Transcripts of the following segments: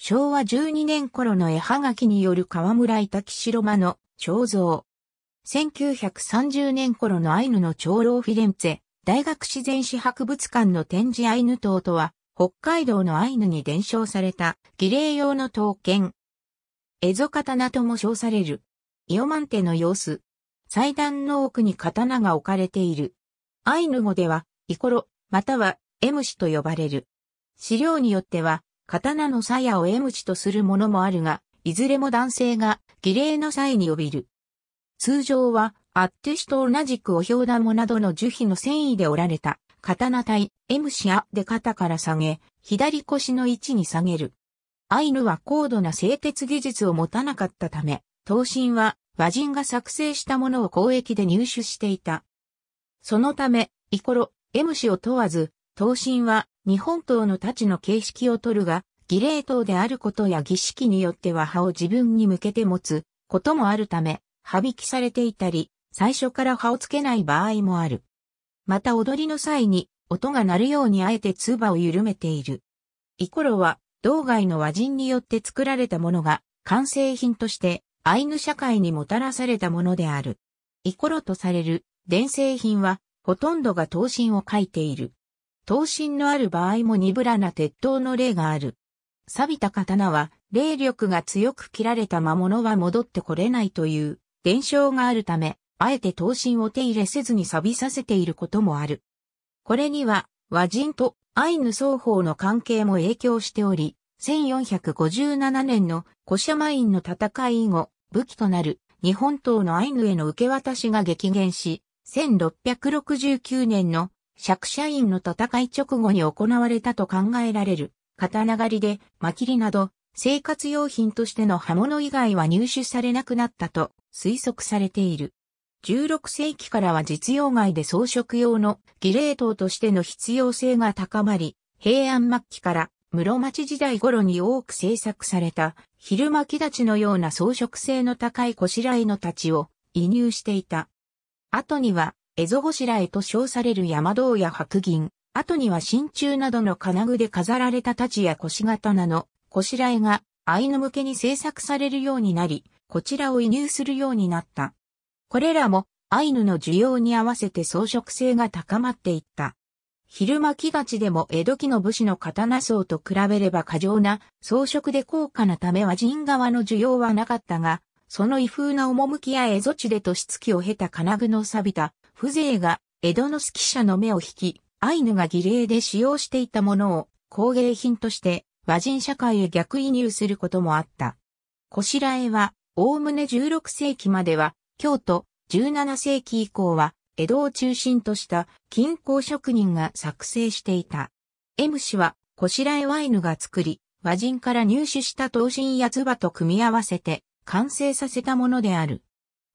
昭和12年頃の絵はがきによる河村板岸ロマの肖像。1930年頃のアイヌの長老フィレンツェ、大学自然史博物館の展示アイヌ島とは、北海道のアイヌに伝承された儀礼用の刀剣。エゾ刀とも称される。イオマンテの様子。祭壇の奥に刀が置かれている。アイヌ語では、イコロ、または、エムシと呼ばれる。資料によっては、刀の鞘をム鞭とするものもあるが、いずれも男性が儀礼の際に呼びる。通常は、アッテシと同じくお氷玉などの樹皮の繊維で折られた、刀体、エムシアで肩から下げ、左腰の位置に下げる。アイヌは高度な製鉄技術を持たなかったため、刀身は和人が作成したものを交易で入手していた。そのため、イコロ、エムシを問わず、刀身は日本刀の太刀の形式を取るが、儀礼刀であることや儀式によっては刃を自分に向けて持つこともあるため、刃引きされていたり、最初から刃をつけない場合もある。また踊りの際に、音が鳴るようにあえて唾を緩めている。イコロは、道外の和人によって作られたものが、完成品として、アイヌ社会にもたらされたものである。イコロとされる、伝製品は、ほとんどが刀身を書いている。刀身のある場合も鈍らな鉄刀の例がある。錆びた刀は、霊力が強く切られた魔物は戻ってこれないという伝承があるため、あえて刀身を手入れせずに錆びさせていることもある。これには、和人とアイヌ双方の関係も影響しており、1457年の古ャマインの戦い以後、武器となる日本刀のアイヌへの受け渡しが激減し、1669年の釈社員の戦い直後に行われたと考えられる、刀狩りで、まきりなど、生活用品としての刃物以外は入手されなくなったと推測されている。16世紀からは実用外で装飾用の儀礼刀としての必要性が高まり、平安末期から室町時代頃に多く製作された昼巻き立ちのような装飾性の高いこしらえの太刀を移入していた。後には蝦夷ラへと称される山道や白銀、後には真鍮などの金具で飾られた太刀や腰刀の腰えがアイヌ向けに制作されるようになり、こちらを移入するようになった。これらもアイヌの需要に合わせて装飾性が高まっていった。昼間木がちでも江戸期の武士の刀層と比べれば過剰な装飾で高価なためは人側の需要はなかったが、その異風な趣や蝦夷地で年月きを経た金具の錆びた風情が江戸の指揮者の目を引き、アイヌが儀礼で使用していたものを工芸品として和人社会へ逆輸入することもあった。こしらえは、おおむね16世紀までは、京都、17世紀以降は、江戸を中心とした金工職人が作成していた。M 氏は、こしらえワイヌが作り、和人から入手した刀身や唾と組み合わせて、完成させたものである。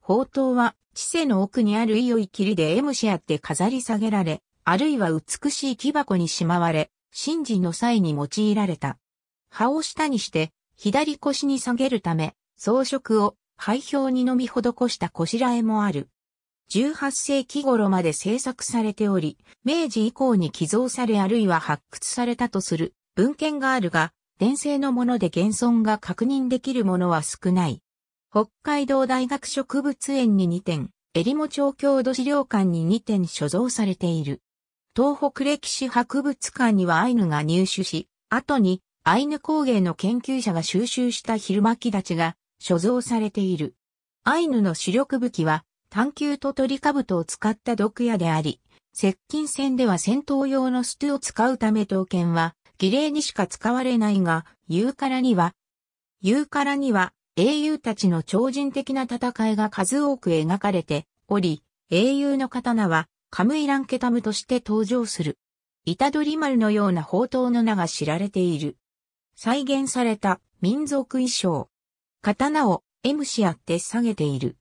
宝刀は、知性の奥にある良い霧でエムシアって飾り下げられ、あるいは美しい木箱にしまわれ、神事の際に用いられた。葉を下にして、左腰に下げるため、装飾を廃氷に飲み施したこしらえもある。18世紀頃まで制作されており、明治以降に寄贈されあるいは発掘されたとする文献があるが、伝世のもので現存が確認できるものは少ない。北海道大学植物園に2点、えりも町郷土資料館に2点所蔵されている。東北歴史博物館にはアイヌが入手し、後にアイヌ工芸の研究者が収集した昼巻き立ちが所蔵されている。アイヌの主力武器は、探求と鳥兜を使った毒矢であり、接近戦では戦闘用のスゥを使うため刀剣は、儀礼にしか使われないが、言うからには、言うからには、英雄たちの超人的な戦いが数多く描かれており、英雄の刀はカムイランケタムとして登場する。イタドリマルのような宝刀の名が知られている。再現された民族衣装。刀をエムシアって下げている。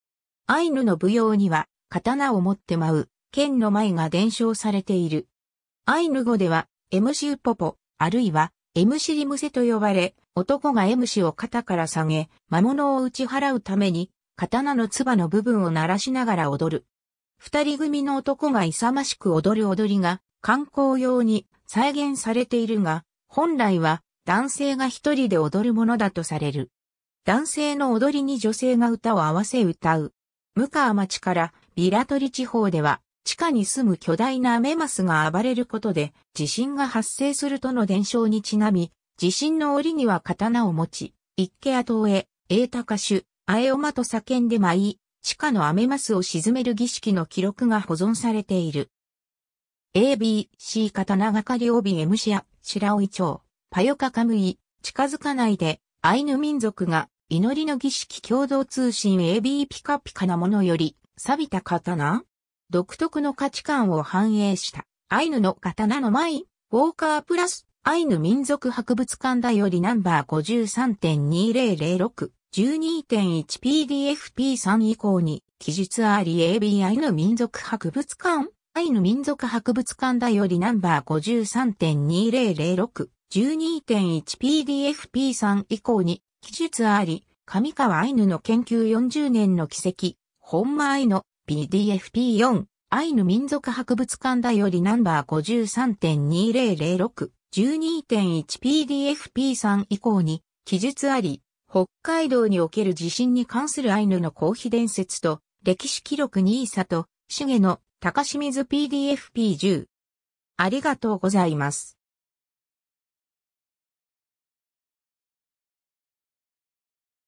アイヌの舞踊には刀を持って舞う剣の舞が伝承されている。アイヌ語ではエムシウポポ、あるいはエムシリムセと呼ばれ、男が M 氏を肩から下げ、魔物を打ち払うために、刀の唾の部分を鳴らしながら踊る。二人組の男が勇ましく踊る踊りが、観光用に再現されているが、本来は男性が一人で踊るものだとされる。男性の踊りに女性が歌を合わせ歌う。向川町からビラトリ地方では、地下に住む巨大なアメマスが暴れることで地震が発生するとの伝承にちなみ、地震の折には刀を持ち、一家後へ、栄高主、手、あえおまと叫んで舞い、地下のアメマスを沈める儀式の記録が保存されている。ABC 刀がかり帯 M シア、白老町、パヨカカムイ、近づかないで、アイヌ民族が、祈りの儀式共同通信 AB ピカピカなものより、錆びた刀独特の価値観を反映した、アイヌの刀の舞、ウォーカープラスアイヌ民族博物館だよりナンバー 53.2006-12.1pdfp3 以降に、記述あり AB アイヌ民族博物館アイヌ民族博物館だよりナンバー 53.2006-12.1pdfp3 以降に、記述あり、上川アイヌの研究40年の奇跡、本間アイヌ PDFP4 アイヌ民族博物館だよりナンバー 12.1PDFP3 以降に記述あり、北海道における地震に関するアイヌの公費伝説と、歴史記録にいさと、重の高清水 PDFP10。ありがとうございます。